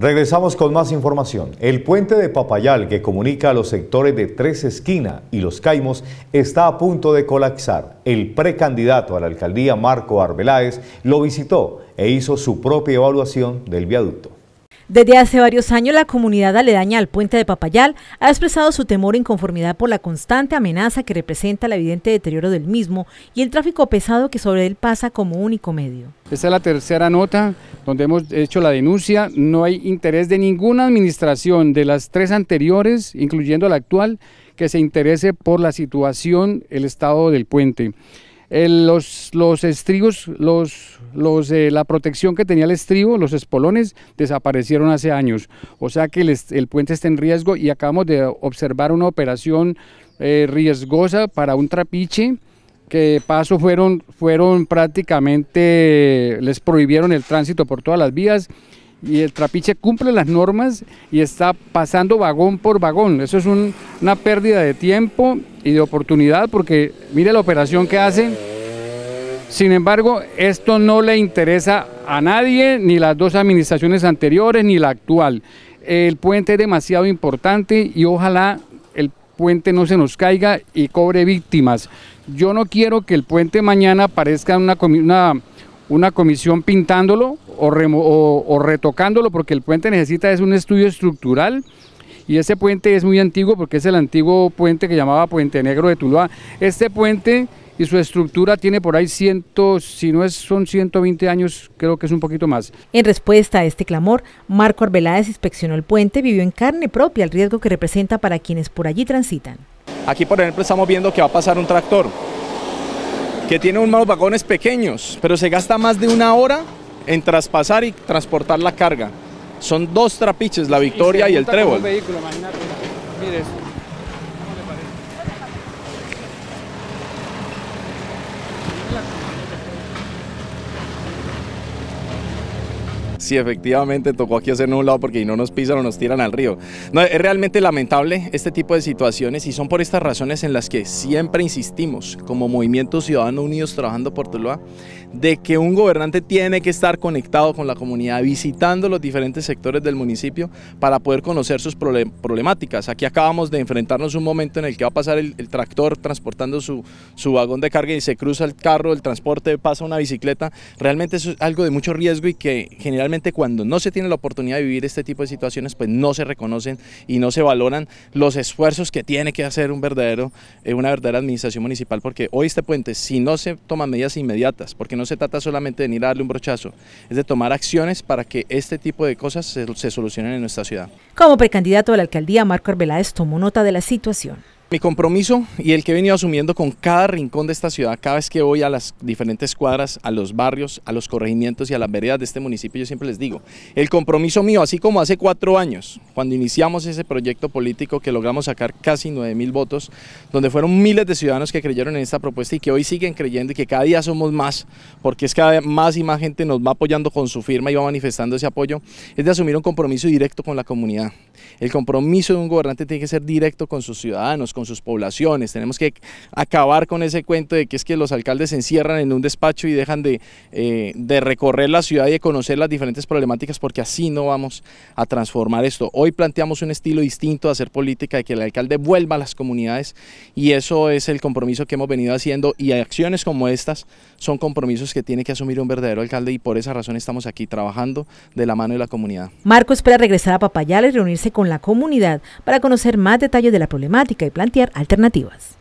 Regresamos con más información. El puente de Papayal, que comunica a los sectores de Tres Esquina y Los Caimos, está a punto de colapsar. El precandidato a la alcaldía, Marco Arbeláez, lo visitó e hizo su propia evaluación del viaducto. Desde hace varios años, la comunidad aledaña al puente de Papayal ha expresado su temor e inconformidad por la constante amenaza que representa el evidente deterioro del mismo y el tráfico pesado que sobre él pasa como único medio. Esta es la tercera nota donde hemos hecho la denuncia. No hay interés de ninguna administración de las tres anteriores, incluyendo la actual, que se interese por la situación, el estado del puente. Eh, los, los estribos, los, los, la protección que tenía el estribo, los espolones, desaparecieron hace años. O sea que el, puente está en riesgo y acabamos de observar una operación eh, riesgosa para un trapiche que paso fueron, fueron prácticamente, les prohibieron el tránsito por todas las vías y el trapiche cumple las normas y está pasando vagón por vagón. Eso es una pérdida de tiempo de oportunidad porque mire la operación que hacen. Sin embargo, esto no le interesa a nadie, ni las dos administraciones anteriores, ni la actual. El puente es demasiado importante y ojalá el puente no se nos caiga y cobre víctimas. Yo no quiero que el puente mañana parezca una, una, una comisión pintándolo o, o, o retocándolo, porque el puente necesita es un estudio estructural y ese puente es muy antiguo porque es el antiguo puente que llamaba Puente Negro de Tuluá. Este puente y su estructura tiene por ahí cientos, si no es, son 120 años, creo que es un poquito más. En respuesta a este clamor, Marco Arbeláez inspeccionó el puente, vivió en carne propia el riesgo que representa para quienes por allí transitan. Aquí, por ejemplo, estamos viendo que va a pasar un tractor que tiene unos vagones pequeños, pero se gasta más de una hora en traspasar y transportar la carga. Son dos trapiches, la victoria y, el trébol. Sí, efectivamente tocó aquí hacer un lado porque si no nos pisan o nos tiran al río. No, es realmente lamentable este tipo de situaciones y son por estas razones en las que siempre insistimos como Movimiento Ciudadano Unidos trabajando por Tuluá de que un gobernante tiene que estar conectado con la comunidad, visitando los diferentes sectores del municipio para poder conocer sus problemáticas. Aquí acabamos de enfrentarnos un momento en el que va a pasar el, tractor transportando su, su vagón de carga y se cruza el carro, el transporte pasa una bicicleta. Realmente es algo de mucho riesgo y que generalmente cuando no se tiene la oportunidad de vivir este tipo de situaciones, pues no se reconocen y no se valoran los esfuerzos que tiene que hacer un verdadero, eh, una verdadera administración municipal, porque hoy este puente, si no se toman medidas inmediatas, porque no se trata solamente de ir a darle un brochazo, es de tomar acciones para que este tipo de cosas se, se solucionen en nuestra ciudad. Como precandidato a la alcaldía, Marco Arbeláez tomó nota de la situación. Mi compromiso y el que he venido asumiendo con cada rincón de esta ciudad, cada vez que voy a las diferentes cuadras, a los barrios, a los corregimientos y a las veredas de este municipio, yo siempre les digo, el compromiso mío, así como hace cuatro años, cuando iniciamos ese proyecto político que logramos sacar casi 9 mil votos, donde fueron miles de ciudadanos que creyeron en esta propuesta y que hoy siguen creyendo y que cada día somos más, porque es cada vez más y más gente nos va apoyando con su firma y va manifestando ese apoyo, es de asumir un compromiso directo con la comunidad. El compromiso de un gobernante tiene que ser directo con sus ciudadanos, con sus poblaciones. Tenemos que acabar con ese cuento de que es que los alcaldes se encierran en un despacho y dejan eh, de, recorrer la ciudad y de conocer las diferentes problemáticas porque así no vamos a transformar esto. Hoy planteamos un estilo distinto de hacer política, de que el alcalde vuelva a las comunidades y eso es el compromiso que hemos venido haciendo y acciones como estas son compromisos que tiene que asumir un verdadero alcalde y por esa razón estamos aquí trabajando de la mano de la comunidad. Marco espera regresar a Papayales, y reunirse con la comunidad para conocer más detalles de la problemática y plantear alternativas.